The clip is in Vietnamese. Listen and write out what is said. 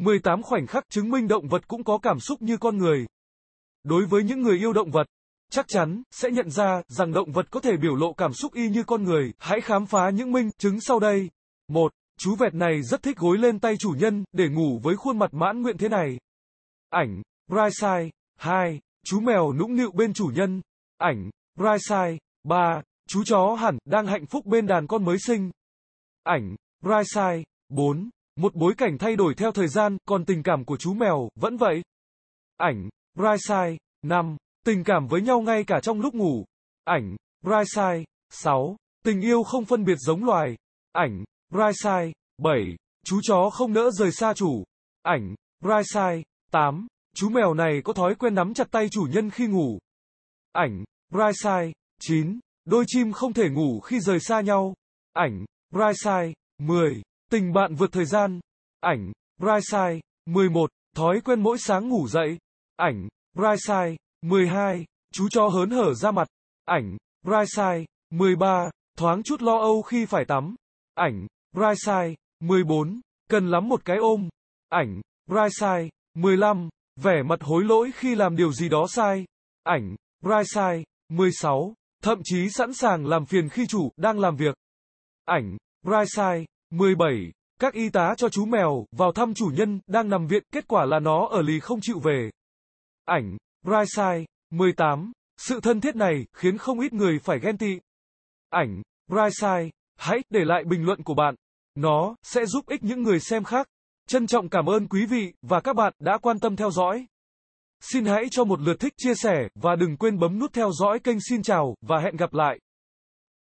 18 khoảnh khắc chứng minh động vật cũng có cảm xúc như con người. Đối với những người yêu động vật, chắc chắn sẽ nhận ra rằng động vật có thể biểu lộ cảm xúc y như con người. Hãy khám phá những minh chứng sau đây. 1. Chú vẹt này rất thích gối lên tay chủ nhân để ngủ với khuôn mặt mãn nguyện thế này. Ảnh, Brightside. 2. Chú mèo nũng nịu bên chủ nhân. Ảnh, Brightside. 3. Chú chó hẳn đang hạnh phúc bên đàn con mới sinh. Ảnh, Brightside. 4. Một bối cảnh thay đổi theo thời gian, còn tình cảm của chú mèo, vẫn vậy. Ảnh, Brightside, 5. Tình cảm với nhau ngay cả trong lúc ngủ. Ảnh, Brightside, 6. Tình yêu không phân biệt giống loài. Ảnh, Brightside, 7. Chú chó không nỡ rời xa chủ. Ảnh, Brightside, 8. Chú mèo này có thói quen nắm chặt tay chủ nhân khi ngủ. Ảnh, Brightside, 9. Đôi chim không thể ngủ khi rời xa nhau. Ảnh, Brightside, 10. Tình bạn vượt thời gian. Ảnh, Bright Side, 11, thói quen mỗi sáng ngủ dậy. Ảnh, Bright Side, 12, chú chó hớn hở ra mặt. Ảnh, Bright Side, 13, thoáng chút lo âu khi phải tắm. Ảnh, Bright Side, 14, cần lắm một cái ôm. Ảnh, Bright Side, 15, vẻ mặt hối lỗi khi làm điều gì đó sai. Ảnh, Bright Side, 16, thậm chí sẵn sàng làm phiền khi chủ đang làm việc. Ảnh, Bright Side, 17. Các y tá cho chú mèo vào thăm chủ nhân đang nằm viện, kết quả là nó ở lì không chịu về. Ảnh, Brightside, 18. Sự thân thiết này khiến không ít người phải ghen tị. Ảnh, Brightside, hãy để lại bình luận của bạn. Nó sẽ giúp ích những người xem khác. Trân trọng cảm ơn quý vị và các bạn đã quan tâm theo dõi. Xin hãy cho một lượt thích chia sẻ và đừng quên bấm nút theo dõi kênh xin chào và hẹn gặp lại.